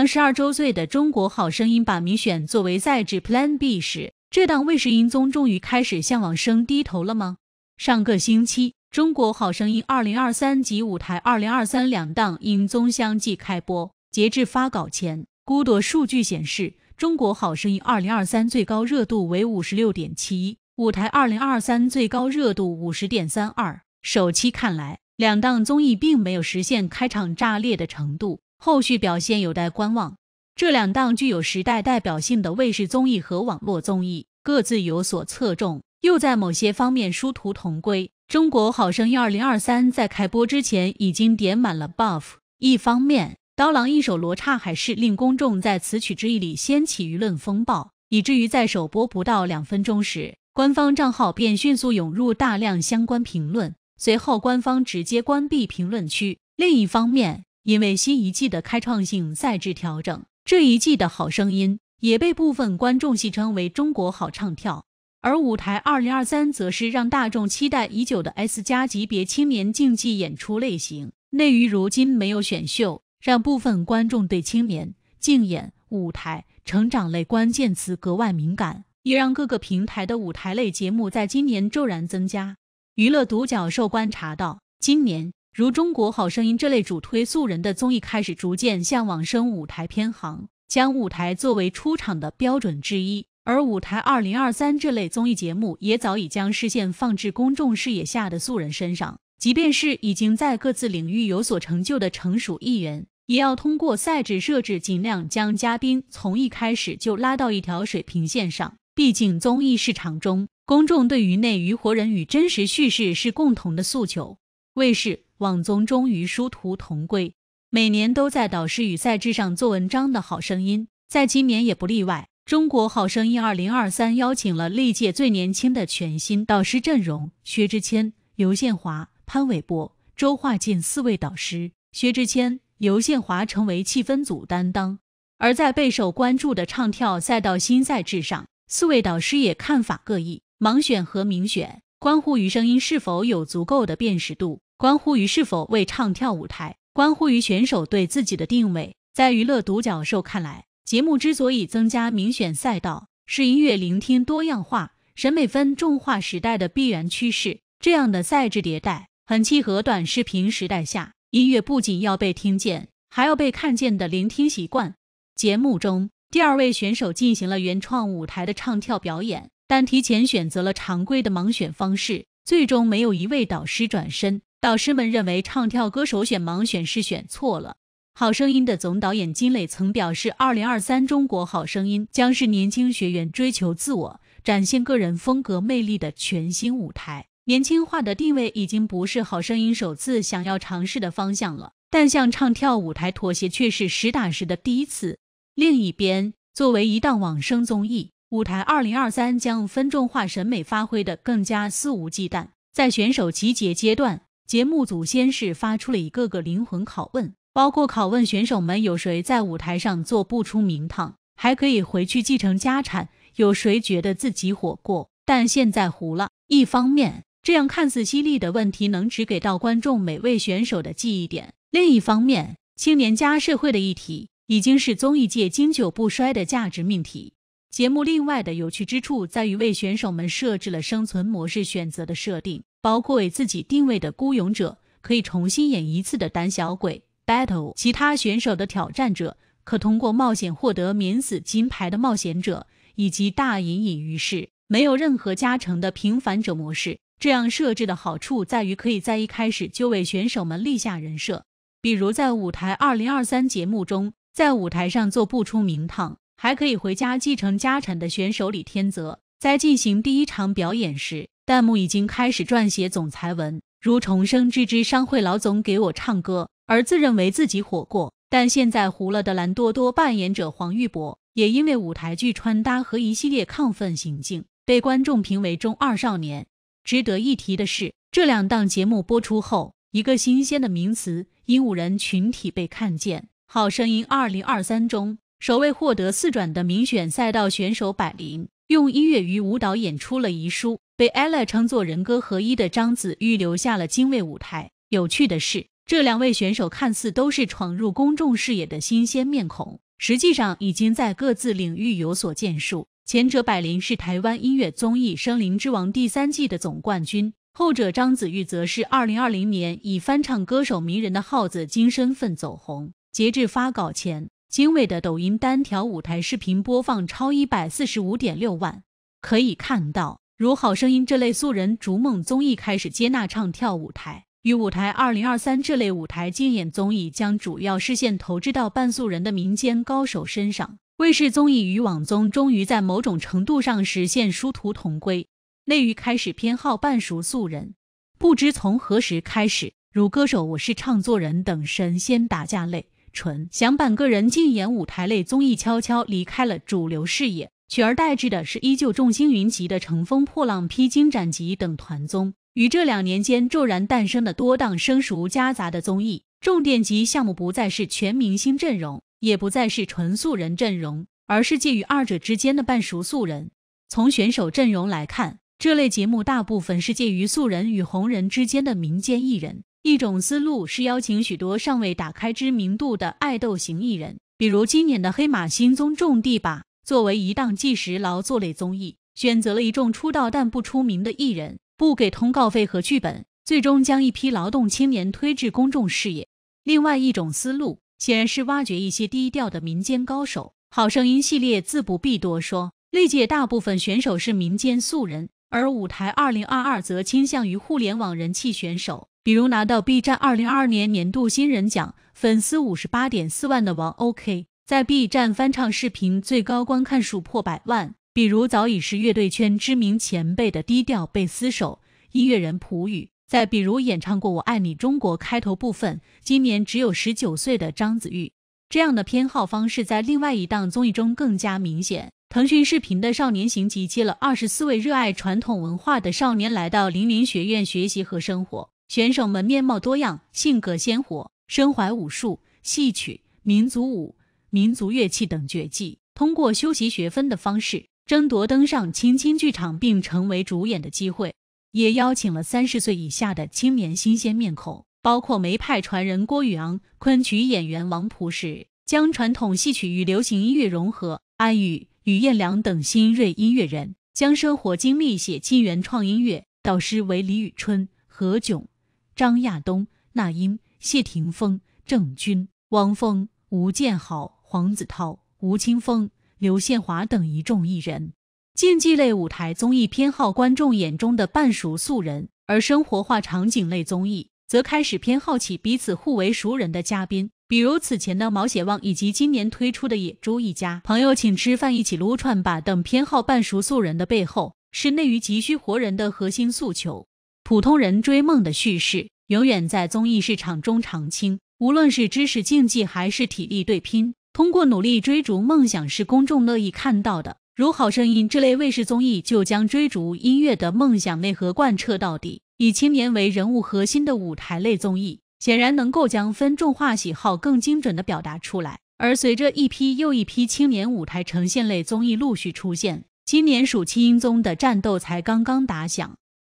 当十二周岁的中国好声音把民选作为赛制 Plan B 时，这档卫视音综终于开始向往生低头了吗？上个星期，中国好声音2023及舞台2023两档音综相继开播。截至发稿前，孤朵数据显示，中国好声音2023最高热度为56.71，舞台2023最高热度50.32。首期看来，两档综艺并没有实现开场炸裂的程度。后续表现有待观望。这两档具有时代代表性的卫视综艺和网络综艺各自有所侧重，又在某些方面殊途同归。《中国好声音》二零二三在开播之前已经点满了 buff。一方面，刀郎一首《罗刹海市》令公众在此曲之意里掀起舆论风暴，以至于在首播不到两分钟时，官方账号便迅速涌入大量相关评论，随后官方直接关闭评论区。另一方面，因为新一季的开创性赛制调整，这一季的《好声音》也被部分观众戏称为“中国好唱跳”，而《舞台2023》则是让大众期待已久的 S+ 加级别青年竞技演出类型。内娱如今没有选秀，让部分观众对青年竞演、舞台成长类关键词格外敏感，也让各个平台的舞台类节目在今年骤然增加。娱乐独角兽观察到，今年。如《中国好声音》这类主推素人的综艺开始逐渐向往生舞台偏航，将舞台作为出场的标准之一；而《舞台二零二三》这类综艺节目也早已将视线放置公众视野下的素人身上。即便是已经在各自领域有所成就的成熟艺人，也要通过赛制设置尽量将嘉宾从一开始就拉到一条水平线上。毕竟，综艺市场中，公众对于内娱活人与真实叙事是共同的诉求。卫视。网综终于殊途同归，每年都在导师与赛制上做文章的好声音，在今年也不例外。中国好声音二零二三邀请了历届最年轻的全新导师阵容：薛之谦、刘宪华、潘玮柏、周华健四位导师。薛之谦、刘宪华成为气氛组担当。而在备受关注的唱跳赛道新赛制上，四位导师也看法各异。盲选和明选关乎于声音是否有足够的辨识度。关乎于是否为唱跳舞台，关乎于选手对自己的定位。在娱乐独角兽看来，节目之所以增加民选赛道，是音乐聆听多样化、审美分众化时代的必然趋势。这样的赛制迭代很契合短视频时代下，音乐不仅要被听见，还要被看见的聆听习惯。节目中，第二位选手进行了原创舞台的唱跳表演，但提前选择了常规的盲选方式。最终没有一位导师转身。导师们认为唱跳歌手选盲选是选错了。好声音的总导演金磊曾表示，二零二三中国好声音将是年轻学员追求自我、展现个人风格魅力的全新舞台。年轻化的定位已经不是好声音首次想要尝试的方向了，但向唱跳舞台妥协却是实打实的第一次。另一边，作为一档网生综艺。舞台二零二三将分众化审美发挥的更加肆无忌惮。在选手集结阶段，节目组先是发出了一个个灵魂拷问，包括拷问选手们有谁在舞台上做不出名堂，还可以回去继承家产；有谁觉得自己火过，但现在糊了。一方面，这样看似犀利的问题能只给到观众每位选手的记忆点；另一方面，青年加社会的议题已经是综艺界经久不衰的价值命题。节目另外的有趣之处在于为选手们设置了生存模式选择的设定，包括为自己定位的孤勇者，可以重新演一次的胆小鬼 battle，其他选手的挑战者，可通过冒险获得免死金牌的冒险者，以及大隐隐于市，没有任何加成的平凡者模式。这样设置的好处在于可以在一开始就为选手们立下人设，比如在《舞台2023》节目中，在舞台上做不出名堂。还可以回家继承家产的选手李天泽，在进行第一场表演时，弹幕已经开始撰写总裁文，如重生之之商会老总给我唱歌。而自认为自己火过，但现在糊了的蓝多多扮演者黄玉博，也因为舞台剧穿搭和一系列亢奋行径，被观众评为中二少年。值得一提的是，这两档节目播出后，一个新鲜的名词“鹦鹉人群体”被看见。好声音二零二三中。首位获得四转的民选赛道选手百灵，用音乐与舞蹈演出了遗书，被 Ella 称作人歌合一的张子玉留下了精卫舞台。有趣的是，这两位选手看似都是闯入公众视野的新鲜面孔，实际上已经在各自领域有所建树。前者百灵是台湾音乐综艺《声林之王》第三季的总冠军，后者张子玉则是2020年以翻唱歌手名人的号子金身份走红。截至发稿前。金卫的抖音单条舞台视频播放超一百四十五点六万。可以看到，如《好声音》这类素人逐梦综艺开始接纳唱跳舞台，与《舞台二零二三》这类舞台竞演综艺将主要视线投掷到半素人的民间高手身上。卫视综艺与网综终于在某种程度上实现殊途同归，内娱开始偏好半熟素人。不知从何时开始，如《歌手》《我是唱作人》等神仙打架类。纯想版个人竞演舞台类综艺悄悄离开了主流视野，取而代之的是依旧众星云集的《乘风破浪》《披荆斩棘》等团综，与这两年间骤然诞生的多档生熟夹杂的综艺。重点级项目不再是全明星阵容，也不再是纯素人阵容，而是介于二者之间的半熟素人。从选手阵容来看，这类节目大部分是介于素人与红人之间的民间艺人。一种思路是邀请许多尚未打开知名度的爱豆型艺人，比如今年的黑马新综《种地吧》，作为一档计时劳作类综艺，选择了一众出道但不出名的艺人，不给通告费和剧本，最终将一批劳动青年推至公众视野。另外一种思路显然是挖掘一些低调的民间高手，《好声音》系列自不必多说，历届大部分选手是民间素人，而《舞台二零二二》则倾向于互联网人气选手。比如拿到 B 站二零二二年年度新人奖、粉丝五十八点四万的王 OK，在 B 站翻唱视频最高观看数破百万。比如早已是乐队圈知名前辈的低调贝斯手音乐人朴宇。再比如演唱过《我爱你中国》开头部分、今年只有十九岁的张子玉。这样的偏好方式在另外一档综艺中更加明显。腾讯视频的《少年行》集结了二十四位热爱传统文化的少年，来到零零学院学习和生活。选手们面貌多样，性格鲜活，身怀武术、戏曲、民族舞、民族乐器等绝技，通过修习学分的方式争夺登上青青剧场并成为主演的机会。也邀请了三十岁以下的青年新鲜面孔，包括梅派传人郭宇昂、昆曲演员王朴实，将传统戏曲与流行音乐融合；安宇吕彦良等新锐音乐人将生活经历写进原创音乐。导师为李宇春、何炅。张亚东、那英、谢霆锋、郑钧、汪峰、吴建豪、黄子韬、吴青峰、刘宪华等一众艺人；竞技类舞台综艺偏好观众眼中的半熟素人，而生活化场景类综艺则开始偏好起彼此互为熟人的嘉宾，比如此前的毛血旺以及今年推出的《野猪一家》《朋友请吃饭一起撸串吧》等偏好半熟素人的背后，是内娱急需活人的核心诉求。普通人追梦的叙事永远在综艺市场中常青。无论是知识竞技还是体力对拼，通过努力追逐梦想是公众乐意看到的。如《好声音》这类卫视综艺就将追逐音乐的梦想内核贯彻到底。以青年为人物核心的舞台类综艺，显然能够将分众化喜好更精准的表达出来。而随着一批又一批青年舞台呈现类综艺陆续出现，今年暑期综的战斗才刚刚打响。